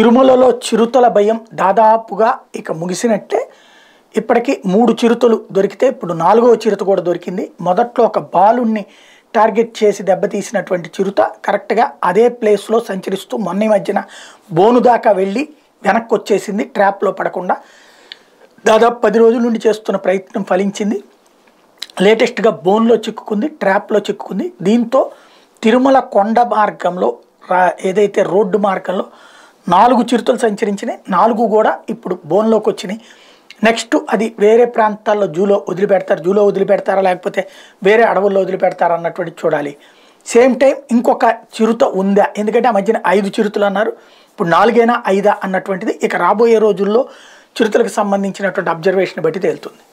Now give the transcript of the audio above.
తిరుమలలో చిరుతల భయం దాదాపుగా ఇక ముగిసినట్టే ఇప్పటికీ మూడు చిరుతలు దొరికితే ఇప్పుడు నాలుగవ చిరుత కూడా దొరికింది మొదట్లో ఒక బాలుణ్ణి టార్గెట్ చేసి దెబ్బతీసినటువంటి చిరుత కరెక్ట్గా అదే ప్లేస్లో సంచరిస్తూ మొన్న మధ్యన బోను దాకా వెళ్ళి వెనక్కి వచ్చేసింది ట్రాప్లో పడకుండా దాదాపు పది రోజుల నుండి చేస్తున్న ప్రయత్నం ఫలించింది లేటెస్ట్గా బోన్లో చిక్కుకుంది ట్రాప్లో చిక్కుకుంది దీంతో తిరుమల కొండ మార్గంలో ఏదైతే రోడ్డు మార్గంలో నాలుగు చిరుతలు సంచరించినాయి నాలుగు కూడా ఇప్పుడు బోన్లోకి వచ్చినాయి నెక్స్ట్ అది వేరే ప్రాంతాల్లో జూలో వదిలిపెడతారు జూలో వదిలిపెడతారా లేకపోతే వేరే అడవుల్లో వదిలిపెడతారా అన్నటువంటి చూడాలి సేమ్ టైం ఇంకొక చిరుత ఉందా ఎందుకంటే ఆ మధ్యన ఐదు చిరుతలు అన్నారు ఇప్పుడు నాలుగైనా ఐదా అన్నటువంటిది ఇక రాబోయే రోజుల్లో చిరుతలకు సంబంధించినటువంటి అబ్జర్వేషన్ బట్టి తేలుతుంది